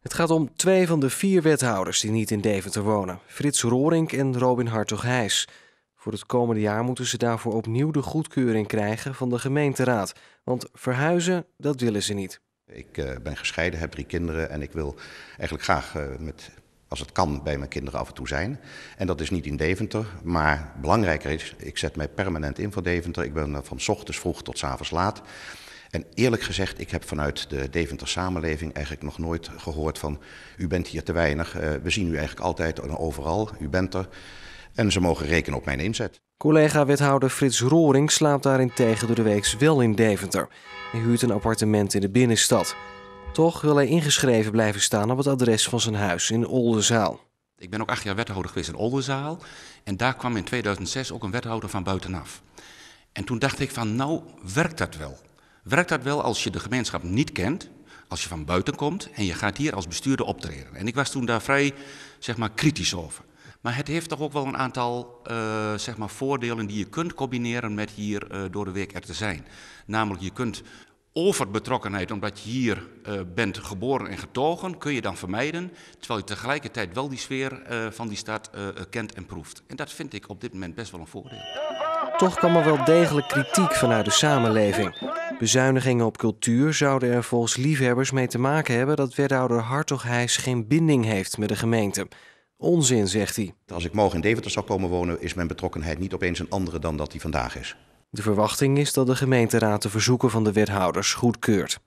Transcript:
Het gaat om twee van de vier wethouders die niet in Deventer wonen: Frits Roring en Robin Hartog Heijs. Voor het komende jaar moeten ze daarvoor opnieuw de goedkeuring krijgen van de gemeenteraad. Want verhuizen, dat willen ze niet. Ik eh, ben gescheiden, heb drie kinderen en ik wil eigenlijk graag eh, met als het kan, bij mijn kinderen af en toe zijn. En dat is niet in Deventer, maar belangrijker is, ik zet mij permanent in voor Deventer. Ik ben eh, van ochtends vroeg tot avonds laat. En eerlijk gezegd, ik heb vanuit de Deventer samenleving eigenlijk nog nooit gehoord van u bent hier te weinig, eh, we zien u eigenlijk altijd en overal, u bent er. En ze mogen rekenen op mijn inzet. Collega-wethouder Frits Roring slaapt daarentegen door de week's wel in Deventer. Hij huurt een appartement in de binnenstad. Toch wil hij ingeschreven blijven staan op het adres van zijn huis in Oldenzaal. Ik ben ook acht jaar wethouder geweest in Oldenzaal. En daar kwam in 2006 ook een wethouder van buitenaf. En toen dacht ik van, nou werkt dat wel werkt dat wel als je de gemeenschap niet kent, als je van buiten komt en je gaat hier als bestuurder optreden. En ik was toen daar vrij zeg maar, kritisch over. Maar het heeft toch ook wel een aantal uh, zeg maar voordelen die je kunt combineren met hier eh, door de week er te zijn. Namelijk, je kunt overbetrokkenheid, omdat je hier eh, bent geboren en getogen, kun je dan vermijden. Terwijl je tegelijkertijd wel die sfeer van die stad kent en proeft. En dat vind ik op dit moment best wel een voordeel. Toch kan er wel degelijk kritiek vanuit de samenleving. Bezuinigingen op cultuur zouden er volgens liefhebbers mee te maken hebben dat wethouder Hartog Heijs geen binding heeft met de gemeente. Onzin, zegt hij. Als ik morgen in Deventer zou komen wonen, is mijn betrokkenheid niet opeens een andere dan dat die vandaag is. De verwachting is dat de gemeenteraad de verzoeken van de wethouders goedkeurt.